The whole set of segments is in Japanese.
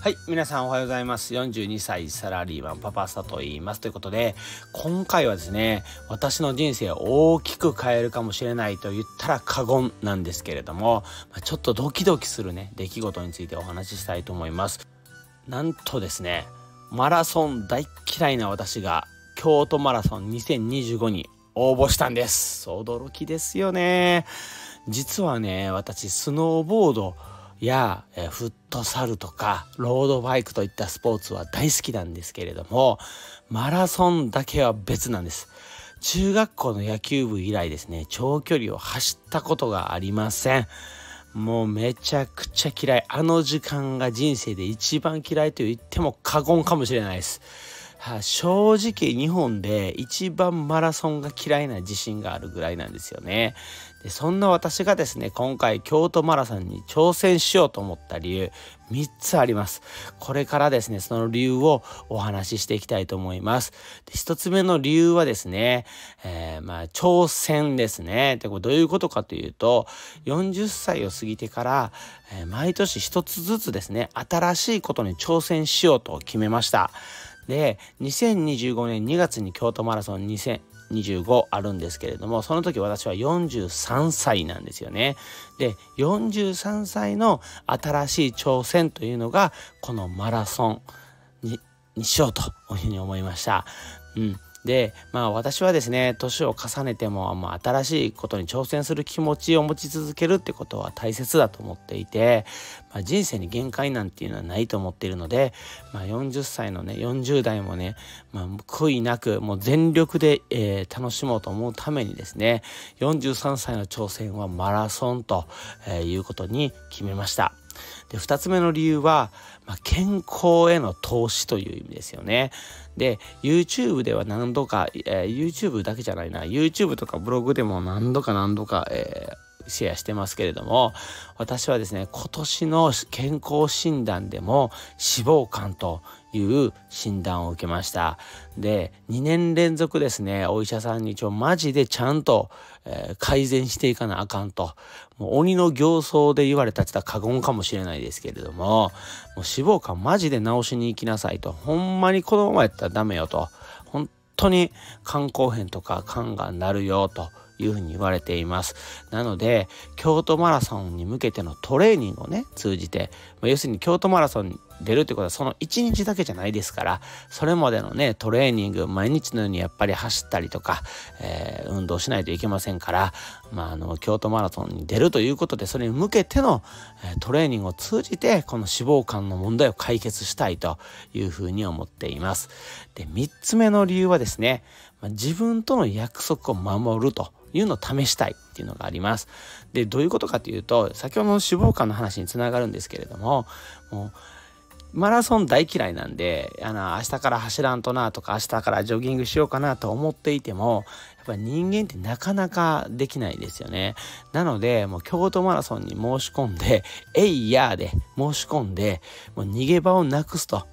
はい。皆さんおはようございます。42歳サラリーマンパパサと言います。ということで、今回はですね、私の人生を大きく変えるかもしれないと言ったら過言なんですけれども、ちょっとドキドキするね、出来事についてお話ししたいと思います。なんとですね、マラソン大嫌いな私が、京都マラソン2025に応募したんです。驚きですよね。実はね、私、スノーボード、や、えフットサルとかロードバイクといったスポーツは大好きなんですけれどもマラソンだけは別なんです。中学校の野球部以来ですね長距離を走ったことがありません。もうめちゃくちゃ嫌いあの時間が人生で一番嫌いと言っても過言かもしれないです。は正直日本で一番マラソンが嫌いな自信があるぐらいなんですよね。でそんな私がですね、今回京都マラソンに挑戦しようと思った理由、3つあります。これからですね、その理由をお話ししていきたいと思います。で1つ目の理由はですね、えー、まあ、挑戦ですね。でこれどういうことかというと、40歳を過ぎてから、えー、毎年1つずつですね、新しいことに挑戦しようと決めました。で、2025年2月に京都マラソン2025あるんですけれども、その時私は43歳なんですよね。で、43歳の新しい挑戦というのが、このマラソンにしようというふうに思いました。うん。で、まあ私はですね、年を重ねても、もう新しいことに挑戦する気持ちを持ち続けるってことは大切だと思っていて、まあ、人生に限界なんていうのはないと思っているので、まあ、40歳のね、40代もね、まあ、悔いなく、もう全力で、えー、楽しもうと思うためにですね、43歳の挑戦はマラソンと、えいうことに決めました。で、二つ目の理由は、まあ、健康への投資という意味ですよね。で、YouTube では何度か、えー、YouTube だけじゃないな、YouTube とかブログでも何度か何度か、えーシェアしてますけれども、私はですね、今年の健康診断でも脂肪肝という診断を受けました。で、2年連続ですね、お医者さんに一応マジでちゃんと、えー、改善していかなあかんと。もう鬼の形相で言われたちた過言かもしれないですけれども、もう脂肪肝マジで治しに行きなさいと。ほんまにこのままやったらダメよと。本当に肝硬変とか肝がんなるよと。いうふうに言われています。なので、京都マラソンに向けてのトレーニングをね、通じて、ま要するに京都マラソンに出るってことはその1日だけじゃないですから、それまでのね、トレーニング、毎日のようにやっぱり走ったりとか、えー、運動しないといけませんから、まあ、あの、京都マラソンに出るということで、それに向けての、えトレーニングを通じて、この脂肪肝の問題を解決したいというふうに思っています。で、3つ目の理由はですね、ま自分との約束を守ると。いうのを試したいっていうのがあります。で、どういうことかというと、先ほどの脂肪肝の話につながるんですけれども、もう、マラソン大嫌いなんで、あの、明日から走らんとなとか、明日からジョギングしようかなと思っていても、やっぱり人間ってなかなかできないですよね。なので、もう京都マラソンに申し込んで、えいやーで申し込んで、もう逃げ場をなくすと、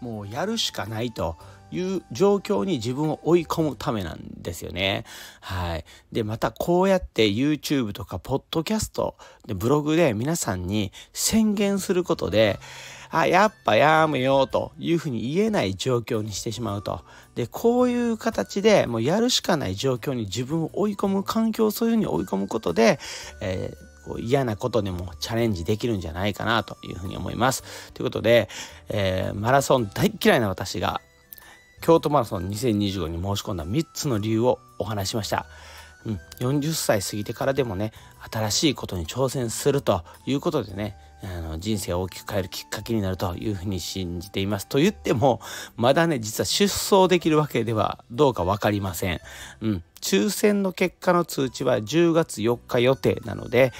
もうやるしかないという状況に自分を追い込むためなんですよね。はい。で、またこうやって YouTube とか Podcast でブログで皆さんに宣言することで、あ、やっぱやめようというふうに言えない状況にしてしまうと。で、こういう形でもうやるしかない状況に自分を追い込む環境をそういうふうに追い込むことで、えー嫌なことでもチャレンジできるんじゃないかなというふうに思います。ということで、えー、マラソン大嫌いな私が京都マラソン2025に申し込んだ3つの理由をお話しました。うん、40歳過ぎてからでもね、新しいことに挑戦するということでね、あの人生を大きく変えるきっかけになるというふうに信じています。と言っても、まだね、実は出走できるわけではどうか分かりません。うん。抽選の結果の通知は10月4日予定なので、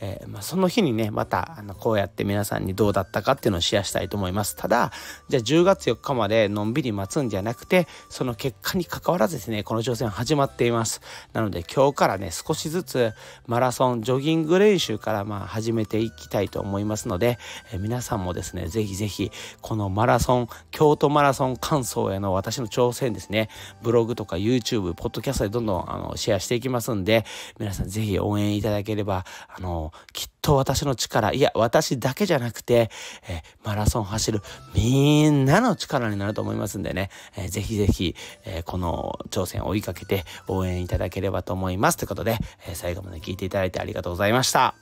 えー、まあ、その日にね、また、あの、こうやって皆さんにどうだったかっていうのをシェアしたいと思います。ただ、じゃあ10月4日までのんびり待つんじゃなくて、その結果に関わらずですね、この挑戦始まっています。なので、今日からね、少しずつマラソン、ジョギング練習から、まあ、始めていきたいと思いますので、えー、皆さんもですね、ぜひぜひ、このマラソン、京都マラソン感想への私の挑戦ですね、ブログとか YouTube、ポッドキャストでどんどん、あの、シェアしていきますんで、皆さんぜひ応援いただければ、あの、きっと私の力、いや、私だけじゃなくて、えマラソン走るみんなの力になると思いますんでね、えー、ぜひぜひ、えー、この挑戦を追いかけて応援いただければと思います。ということで、えー、最後まで聞いていただいてありがとうございました。